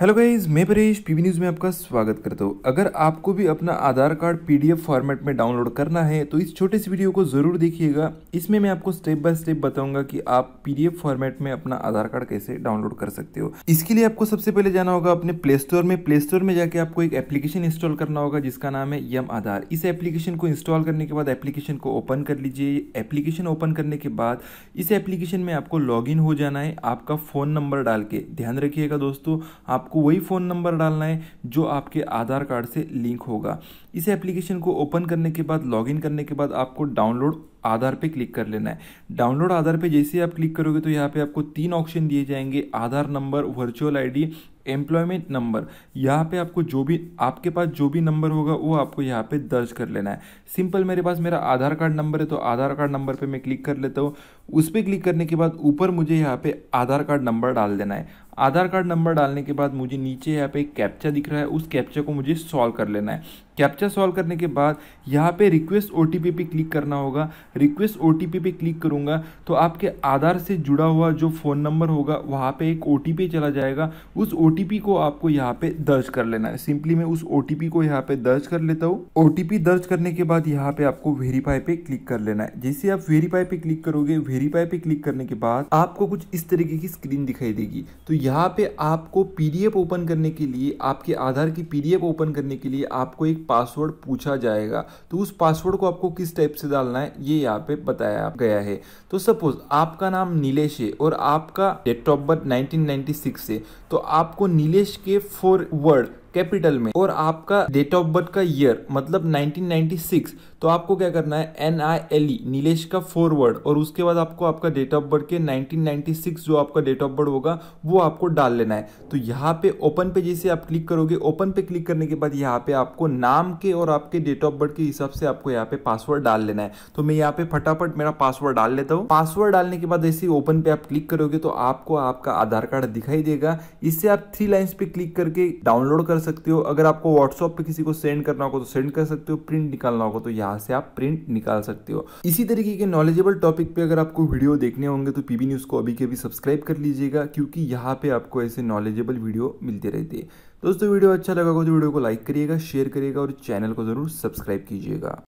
hello guys मैं Paresh PV news में आपका स्वागत करता हूँ अगर आपको भी अपना आधार कार्ड पीडीएफ फॉर्मेट में डाउनलोड करना है तो इस छोटे से वीडियो को ज़रूर देखिएगा इसमें मैं आपको स्टेप बाय स्टेप बताऊंगा कि आप पीडीएफ फॉर्मेट में अपना आधार कार्ड कैसे डाउनलोड कर सकते हो इसके लिए आपको सबसे पहले जाना होगा अपने प्ले स्टोर में प्ले स्टोर में जाके आपको एक एप्लीकेशन इंस्टॉल करना होगा जिसका नाम है यम आधार इस एप्लीकेशन को इंस्टॉल करने के बाद एप्लीकेशन को ओपन कर लीजिए एप्लीकेशन ओपन करने के बाद इस एप्लीकेशन में आपको लॉग हो जाना है आपका फ़ोन नंबर डाल के ध्यान रखिएगा दोस्तों आप आपको वही फ़ोन नंबर डालना है जो आपके आधार कार्ड से लिंक होगा इस एप्लीकेशन को ओपन करने के बाद लॉगिन करने के बाद आपको डाउनलोड आधार पे क्लिक कर लेना है डाउनलोड आधार पे जैसे आप क्लिक करोगे तो यहाँ पे आपको तीन ऑप्शन दिए जाएंगे Aadhaar number virtual ID employment number यहाँ पे आपको जो भी आपके पास जो भी नंबर होगा वो आपको यहाँ पे दर्ज कर लेना है सिंपल मेरे पास मेरा आधार कार्ड नंबर है तो आधार कार्ड नंबर पे मैं क्लिक कर लेता हूँ उस पर क्लिक करने के बाद ऊपर मुझे यहाँ पे आधार कार्ड नंबर डाल देना है आधार कार्ड नंबर डालने के बाद मुझे नीचे यहाँ पे एक कैप्चा दिख रहा है उस कैप्चा को मुझे सॉल्व कर लेना है कैप्चा सॉल्व करने के बाद यहाँ पे रिक्वेस्ट ओ पे क्लिक करना होगा रिक्वेस्ट ओ पे क्लिक करूँगा तो आपके आधार से जुड़ा हुआ जो फ़ोन नंबर होगा वहाँ पे एक ओ चला जाएगा उस ओ को आपको यहाँ पे दर्ज कर लेना है सिंपली मैं उस ओ को यहाँ पे दर्ज कर लेता हूँ ओ दर्ज करने के बाद यहाँ पे आपको वेरीफाई पे क्लिक कर लेना है जैसे आप वेरीफाई पे क्लिक करोगे वेरीफाई पे क्लिक करने के बाद आपको कुछ इस तरीके की स्क्रीन दिखाई देगी तो यहाँ पे आपको पीडीएफ ओपन करने के लिए आपके आधार की पीडीएफ ओपन करने के लिए आपको एक पासवर्ड पूछा जाएगा तो उस पासवर्ड को आपको किस टाइप से डालना है ये यहाँ पे बताया गया है तो सपोज आपका नाम नीलेश है और आपका डेट ऑफ बर्थ नाइनटीन से तो आपको नीलेश के फोर वर्ड कैपिटल में और आपका डेट ऑफ बर्थ का ईयर मतलब 1996 तो आपको क्या करना है N I L E Nilesh का फॉरवर्ड और उसके बाद आपको आपका डेट ऑफ बर्थ के 1996 जो आपका डेट ऑफ बर्थ होगा वो आपको डाल लेना है तो यहाँ पे ओपन पे जैसे आप क्लिक करोगे ओपन पे क्लिक करने के बाद यहाँ पे आपको नाम के और आपके डेट ऑफ बर्थ के हिसाब से आपको यहाँ पे पासवर्ड डाल लेना है तो मैं यहाँ पे फटाफट मेरा पासवर्ड डाल लेता हूँ पासवर्ड डालने के बाद जैसे ओपन पे आप क्लिक करोगे तो आपको आपका आधार कार्ड दिखाई देगा इससे आप थ्री लाइन्स पे क्लिक करके डाउनलोड कर सकते हो अगर आपको व्हाट्सअप पे किसी को सेंड करना होगा तो सेंड कर सकते हो प्रिंट निकालना होगा तो यहाँ से आप प्रिंट निकाल सकते हो इसी तरीके के नॉलेजेबल टॉपिक पे अगर आपको वीडियो देखने होंगे तो पीबी न्यूज़ को अभी के अभी सब्सक्राइब कर लीजिएगा क्योंकि यहाँ पे आपको ऐसे नॉलेजेबल वीडियो मिलते रहते हैं दोस्तों वीडियो अच्छा लगा हो तो वीडियो को लाइक करिएगा शेयर करिएगा और चैनल को ज़रूर सब्सक्राइब कीजिएगा